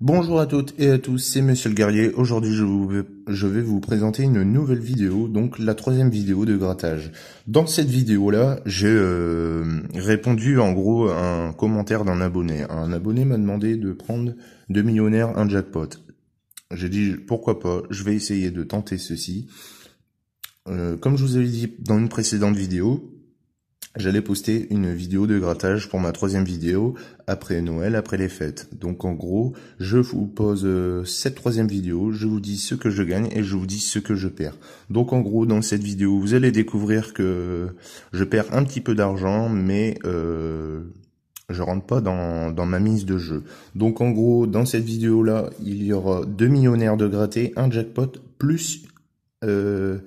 Bonjour à toutes et à tous, c'est Monsieur le Guerrier. Aujourd'hui, je, vais vous présenter une nouvelle vidéo, donc la troisième vidéo de grattage. Dans cette vidéo-là, j'ai euh, répondu en gros à un commentaire d'un abonné. Un abonné m'a demandé de prendre deux millionnaires un jackpot. J'ai dit pourquoi pas, je vais essayer de tenter ceci. Euh, comme je vous avais dit dans une précédente vidéo, j'allais poster une vidéo de grattage pour ma troisième vidéo après Noël, après les fêtes. Donc en gros, je vous pose euh, cette troisième vidéo, je vous dis ce que je gagne et je vous dis ce que je perds. Donc en gros, dans cette vidéo, vous allez découvrir que je perds un petit peu d'argent, mais euh, je rentre pas dans, ma mise de jeu. Donc en gros, dans cette vidéo-là, il y aura deux millionnaires de gratté, un jackpot, plus euh,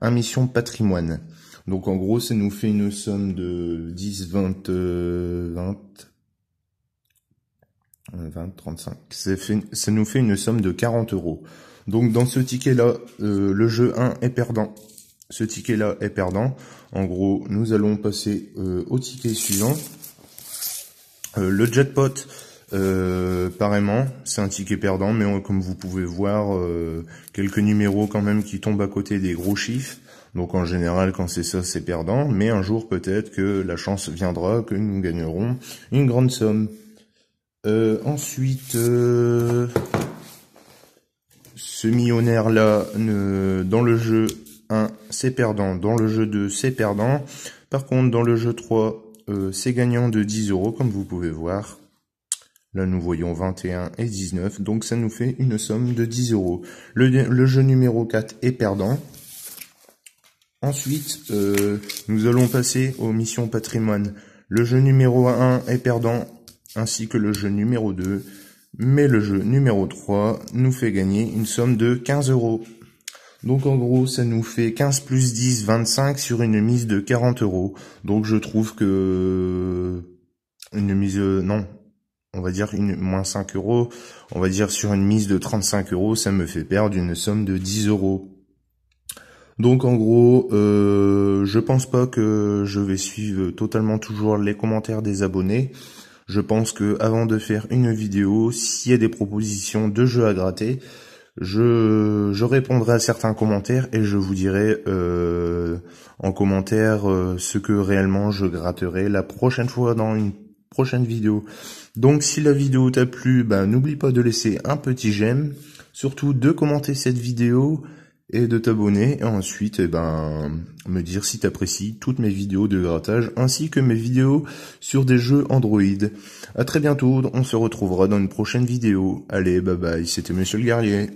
un mission patrimoine. Donc en gros, ça nous fait une somme de 10, 20, 20, 20, 35. Ça, fait, ça nous fait une somme de 40 euros. Donc dans ce ticket-là, euh, le jeu 1 est perdant. Ce ticket-là est perdant. En gros, nous allons passer euh, au ticket suivant. Euh, le jackpot euh, c'est un ticket perdant, mais comme vous pouvez voir, euh, quelques numéros quand même qui tombent à côté des gros chiffres. Donc en général, quand c'est ça, c'est perdant. Mais un jour, peut-être que la chance viendra, que nous gagnerons une grande somme. Euh, ensuite, euh, ce millionnaire-là, dans le jeu 1, c'est perdant. Dans le jeu 2, c'est perdant. Par contre, dans le jeu 3, c'est gagnant de 10 euros, comme vous pouvez voir. Là, nous voyons 21 et 19, donc ça nous fait une somme de 10 euros. Le, jeu numéro 4 est perdant. Ensuite, euh, nous allons passer aux missions patrimoine. Le jeu numéro 1 est perdant, ainsi que le jeu numéro 2. Mais le jeu numéro 3 nous fait gagner une somme de 15 euros. Donc en gros, ça nous fait 15 plus 10, 25 sur une mise de 40 euros. Donc je trouve que... Une mise... Euh, non, on va dire une moins 5 euros, on va dire sur une mise de 35 euros, ça me fait perdre une somme de 10 euros. Donc en gros, euh, je pense pas que je vais suivre totalement toujours les commentaires des abonnés. Je pense que avant de faire une vidéo, s'il y a des propositions de jeux à gratter, je, répondrai à certains commentaires et je vous dirai euh, en commentaire euh, ce que réellement je gratterai la prochaine fois dans une prochaine vidéo. Donc si la vidéo t'a plu, ben n'oublie pas de laisser un petit j'aime, surtout de commenter cette vidéo et de t'abonner et ensuite eh ben me dire si t'apprécies toutes mes vidéos de grattage ainsi que mes vidéos sur des jeux Android. À très bientôt, on se retrouvera dans une prochaine vidéo. Allez, bye bye, c'était monsieur le Guerrier.